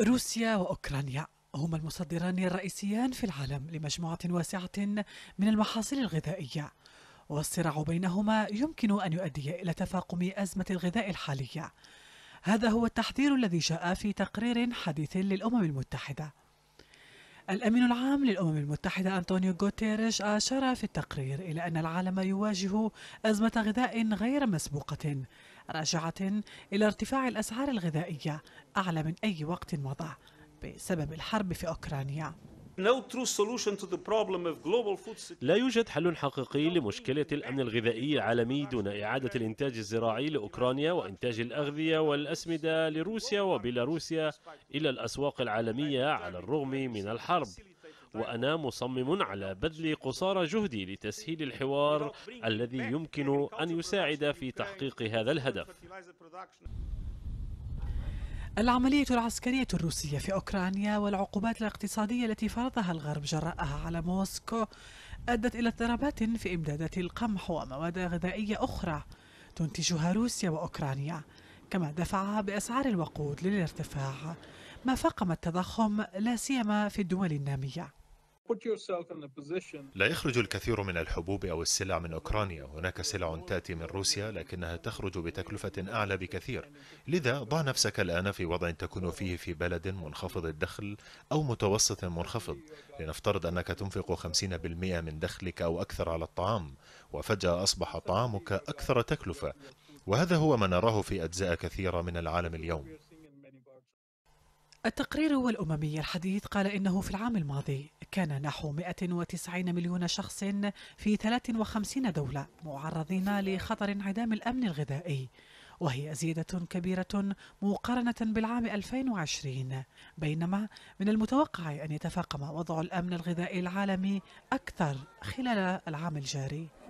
روسيا وأوكرانيا هما المصدران الرئيسيان في العالم لمجموعة واسعة من المحاصيل الغذائية والصراع بينهما يمكن أن يؤدي إلى تفاقم أزمة الغذاء الحالية هذا هو التحذير الذي جاء في تقرير حديث للأمم المتحدة الأمين العام للأمم المتحدة أنطونيو غوتيريش أشار في التقرير إلى أن العالم يواجه أزمة غذاء غير مسبوقة راجعة إلى ارتفاع الأسعار الغذائية أعلى من أي وقت مضى بسبب الحرب في أوكرانيا لا يوجد حل حقيقي لمشكلة الأمن الغذائي العالمي دون إعادة الإنتاج الزراعي لأوكرانيا وإنتاج الأغذية والأسمدة لروسيا وبيلاروسيا إلى الأسواق العالمية على الرغم من الحرب وأنا مصمم على بذل قصارى جهدي لتسهيل الحوار الذي يمكن أن يساعد في تحقيق هذا الهدف العملية العسكرية الروسية في أوكرانيا والعقوبات الاقتصادية التي فرضها الغرب جراءها على موسكو أدت إلى اضطرابات في إمدادات القمح ومواد غذائية أخرى تنتجها روسيا وأوكرانيا كما دفع بأسعار الوقود للارتفاع ما فاقم التضخم لا سيما في الدول النامية لا يخرج الكثير من الحبوب أو السلع من أوكرانيا هناك سلع تأتي من روسيا لكنها تخرج بتكلفة أعلى بكثير لذا ضع نفسك الآن في وضع تكون فيه في بلد منخفض الدخل أو متوسط منخفض لنفترض أنك تنفق 50% من دخلك أو أكثر على الطعام وفجأة أصبح طعامك أكثر تكلفة وهذا هو ما نراه في أجزاء كثيرة من العالم اليوم التقرير الأممي الحديث قال إنه في العام الماضي كان نحو 190 مليون شخص في 53 دولة معرضين لخطر انعدام الأمن الغذائي وهي زيادة كبيرة مقارنة بالعام 2020 بينما من المتوقع أن يتفاقم وضع الأمن الغذائي العالمي أكثر خلال العام الجاري